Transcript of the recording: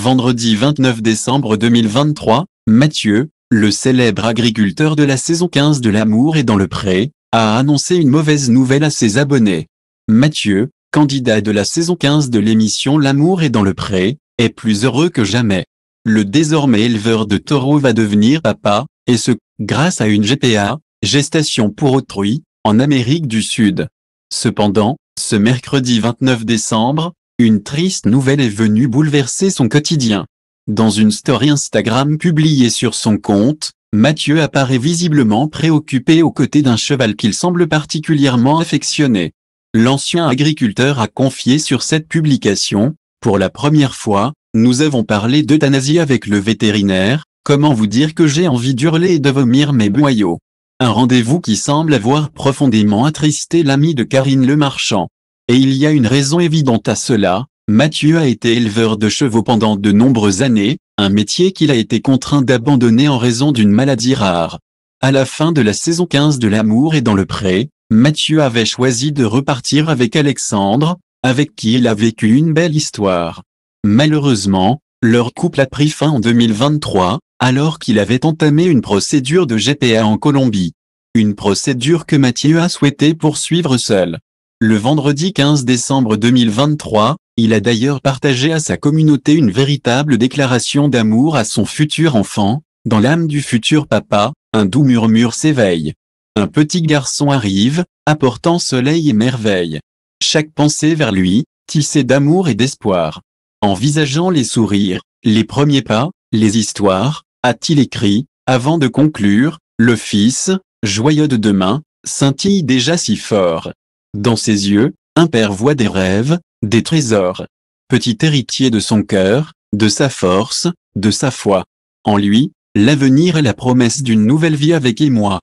Vendredi 29 décembre 2023, Mathieu, le célèbre agriculteur de la saison 15 de L'amour et dans le pré, a annoncé une mauvaise nouvelle à ses abonnés. Mathieu, candidat de la saison 15 de l'émission L'amour est dans le pré, est plus heureux que jamais. Le désormais éleveur de taureaux va devenir papa, et ce, grâce à une GPA, gestation pour autrui, en Amérique du Sud. Cependant, ce mercredi 29 décembre, une triste nouvelle est venue bouleverser son quotidien. Dans une story Instagram publiée sur son compte, Mathieu apparaît visiblement préoccupé aux côtés d'un cheval qu'il semble particulièrement affectionné. L'ancien agriculteur a confié sur cette publication, pour la première fois, nous avons parlé d'euthanasie avec le vétérinaire, comment vous dire que j'ai envie d'hurler et de vomir mes boyaux. Un rendez-vous qui semble avoir profondément attristé l'ami de Karine Le Marchand. Et il y a une raison évidente à cela, Mathieu a été éleveur de chevaux pendant de nombreuses années, un métier qu'il a été contraint d'abandonner en raison d'une maladie rare. À la fin de la saison 15 de L'amour et dans le pré, Mathieu avait choisi de repartir avec Alexandre, avec qui il a vécu une belle histoire. Malheureusement, leur couple a pris fin en 2023, alors qu'il avait entamé une procédure de GPA en Colombie. Une procédure que Mathieu a souhaité poursuivre seul. Le vendredi 15 décembre 2023, il a d'ailleurs partagé à sa communauté une véritable déclaration d'amour à son futur enfant. Dans l'âme du futur papa, un doux murmure s'éveille. Un petit garçon arrive, apportant soleil et merveille. Chaque pensée vers lui, tissée d'amour et d'espoir. Envisageant les sourires, les premiers pas, les histoires, a-t-il écrit, avant de conclure, le fils, joyeux de demain, scintille déjà si fort. Dans ses yeux, un père voit des rêves, des trésors. Petit héritier de son cœur, de sa force, de sa foi. En lui, l'avenir est la promesse d'une nouvelle vie avec émoi.